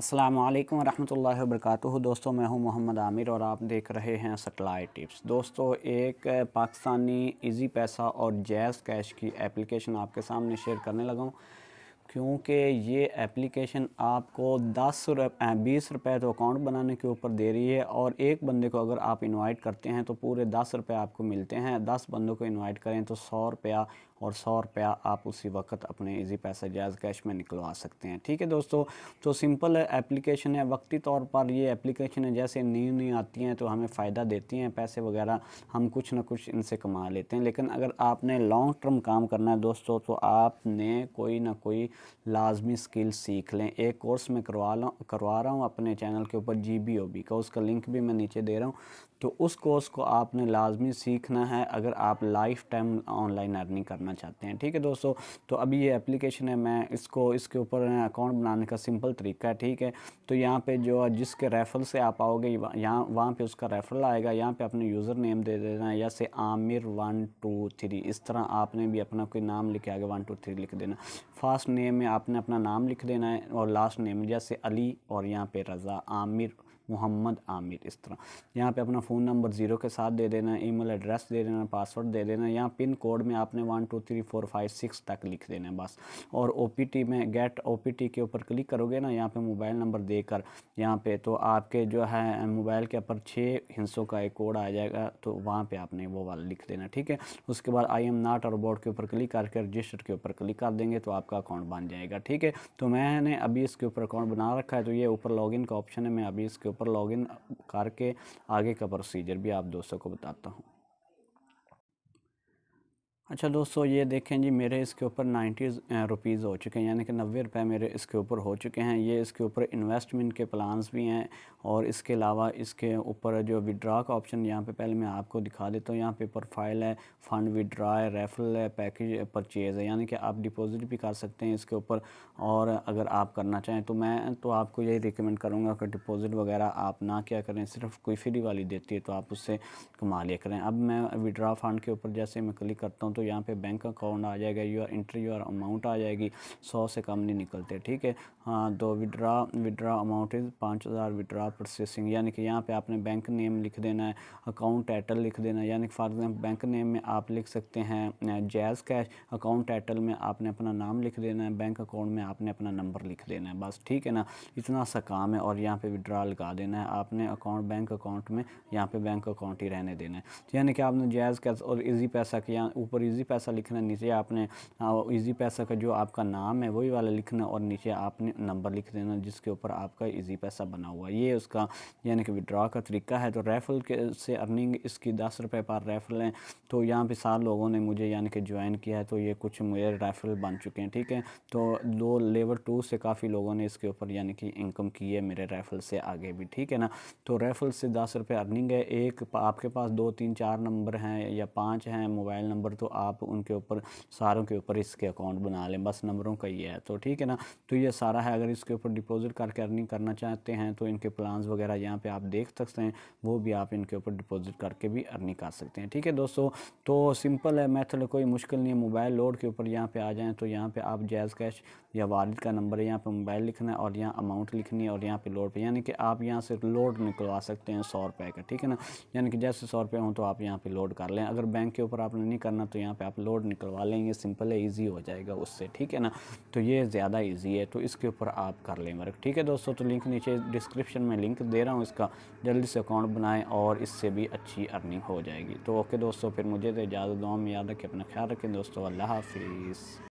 अस्सलाम वालेकुम रहमतुल्लाहि व दोस्तों मैं हूं मोहम्मद आमिर और आप देख रहे हैं सटलाइट टिप्स दोस्तों एक पाकिस्तानी इजी पैसा और जैज़ कैश की एप्लीकेशन आपके सामने शेयर करने लगा हूं क्योंकि ये एप्लीकेशन आपको दस रुपये बीस रुपये तो अकाउंट बनाने के ऊपर दे रही है और एक बंदे को अगर आप इनवाइट करते हैं तो पूरे दस रुपये आपको मिलते हैं दस बंदों को इनवाइट करें तो सौ रुपया और सौ रुपया आप उसी वक्त अपने इजी पैसा जायज़ कैश में निकलवा सकते हैं ठीक है दोस्तों तो सिंपल एप्लीकेशन है वक्ती तौर पर ये एप्लीकेशन है जैसे नई नई आती हैं तो हमें फ़ायदा देती हैं पैसे वगैरह हम कुछ ना कुछ इनसे कमा लेते हैं लेकिन अगर आपने लॉन्ग टर्म काम करना है दोस्तों तो आपने कोई ना कोई लाजमी स्किल सीख लें एक कोर्स मैं करवा लूँ करवा रहा हूँ अपने चैनल के ऊपर जी बी ओ बी का उसका लिंक भी मैं नीचे दे रहा हूँ तो उस कोर्स को आपने लाजमी सीखना है अगर आप लाइफ टाइम ऑनलाइन अर्निंग करना चाहते हैं ठीक है दोस्तों तो अभी ये एप्लीकेशन है मैं इसको इसके ऊपर अकाउंट बनाने का सिंपल तरीका है ठीक है तो यहाँ पे जो जिसके रेफरल से आप आओगे यहाँ वहाँ पे उसका रेफरल आएगा यहाँ पे अपने यूज़र नेम दे देना है जैसे आमिर वन टू थ्री इस तरह आपने भी अपना कोई नाम लिखे आगे वन टू थ्री लिख देना फास्ट नेम में आपने अपना नाम लिख देना है और लास्ट नेम जैसे अली और यहाँ पे रज़ा आमिर मोहम्मद आमिर इस तरह यहाँ पे अपना फ़ोन नंबर ज़ीरो के साथ दे देना ईमेल एड्रेस दे देना पासवर्ड दे देना या पिन कोड में आपने one two three four five six तक लिख देना है बस और ओ में गेट ओ के ऊपर क्लिक करोगे ना यहाँ पर मोबाइल नंबर देकर यहाँ पे तो आपके जो है मोबाइल के ऊपर छः हिंसों का एक कोड आ जाएगा तो वहाँ पर आपने वो वाला लिख देना ठीक है उसके बाद आई एम और बोर्ड के ऊपर क्लिक करके रजिस्टर के ऊपर क्लिक कर देंगे तो आपका अकाउंट बन जाएगा ठीक है तो मैंने अभी इसके ऊपर अकाउंट बना रखा है तो ये ऊपर लॉग का ऑप्शन है मैं अभी इसके ऊपर लॉगिन करके आगे का प्रोसीजर भी आप दोस्तों को बताता हूँ अच्छा दोस्तों ये देखें जी मेरे इसके ऊपर नाइन्टी रुपीज़ हो चुके हैं यानी कि नब्बे रुपए मेरे इसके ऊपर हो चुके हैं ये इसके ऊपर इन्वेस्टमेंट के प्लान्स भी हैं और इसके अलावा इसके ऊपर जो विड्रा का ऑप्शन यहाँ पे पहले मैं आपको दिखा देता हूँ यहाँ पे प्रोफाइल है फ़ंड विड्रा है रेफल है पैकेज परचेज़ है यानी कि आप डिपॉज़िट भी कर सकते हैं इसके ऊपर और अगर आप करना चाहें तो मैं तो आपको यही रिकमेंड करूँगा कि डिपॉज़िट वगैरह आप ना क्या करें सिर्फ कोई फ्री वाली देती है तो आप उससे कमा लिया करें अब मैं विड्रा फ़ंड के ऊपर जैसे मैं क्लिक करता हूँ तो यहाँ पे बैंक अकाउंट आ जाएगा योर इंट्री योर अमाउंट आ जाएगी सौ से कम नहीं निकलते ठीक है हाँ दो विड्रा विड्रा अमाउंट इज पाँच हज़ार विड्रा प्रोसेसिंग यानी कि यहाँ पे आपने बैंक नेम लिख देना है अकाउंट टाइटल लिख देना है यानी कि फॉर एग्जाम्पल बैंक नेम में आप लिख सकते हैं जैज़ कैश अकाउंट टाइटल में आपने अपना नाम लिख देना है बैंक अकाउंट में आपने अपना नंबर लिख देना है बस ठीक है ना इतना सा काम है और यहाँ पर विड्रा लगा देना है आपने अकाउंट बैंक अकाउंट में यहाँ पर बैंक अकाउंट ही रहने देना है यानी कि आपने जैज़ कैश और ईजी पैसा के यहाँ ऊपर ईजी पैसा लिखना है नीचे आपने ईजी हाँ, पैसा का जो आपका नाम है वही वाला लिखना और नीचे आपने नंबर लिख देना जिसके ऊपर आपका ईजी पैसा बना हुआ ये उसका यानी कि विड्रॉ का तरीका है तो रेफल के से अर्निंग इसकी दस रुपये पर रेफल हैं तो यहाँ पर सात लोगों ने मुझे यानी कि ज्वाइन किया है तो ये कुछ मुझे रेफल बन चुके हैं ठीक है तो दो लेवल टू से काफ़ी लोगों ने इसके ऊपर यानी कि इनकम की है मेरे रेफल से आगे भी ठीक है ना तो रेफल से दस रुपये अर्निंग है एक आपके पास दो तीन चार नंबर हैं या पांच हैं मोबाइल नंबर तो आप उनके ऊपर सारों के ऊपर इसके अकाउंट बना लें बस नंबरों का ही है तो ठीक है ना तो ये सारा है अगर इसके ऊपर डिपॉजिट करके अर्निंग करना चाहते हैं तो इनके प्लान्स वगैरह यहाँ पे आप देख सकते हैं वो भी आप इनके ऊपर डिपॉजिट करके भी अर्निंग कर सकते हैं ठीक है दोस्तों तो सिंपल है मैथड कोई मुश्किल नहीं है मोबाइल लोड के ऊपर यहाँ पे आ जाएँ तो यहाँ पर आप जैज़ कैश या वालिद का नंबर है यहाँ पर मोबाइल लिखना है और यहाँ अमाउंट लिखनी है और यहाँ पे लोड पर यानी कि आप यहाँ से लोड निकलवा सकते हैं सौ रुपये का ठीक है ना यानी कि जैसे सौ रुपये हों तो आप यहाँ पे लोड कर लें अगर बैंक के ऊपर आपने नहीं करना तो यहाँ पे आप लोड निकलवा लेंगे सिंपल है ईजी हो जाएगा उससे ठीक है ना तो ये ज़्यादा ईजी है तो इसके ऊपर आप कर लें वर्क ठीक है दोस्तों तो लिंक नीचे डिस्क्रिप्शन में लिंक दे रहा हूँ इसका जल्दी से अकाउंट बनाएँ और इससे भी अच्छी अर्निंग हो जाएगी तो ओके दोस्तों फिर मुझे तो इजाज़त दुआ में याद रखें अपना ख्याल रखें दोस्तों अल्लाह हाफिज़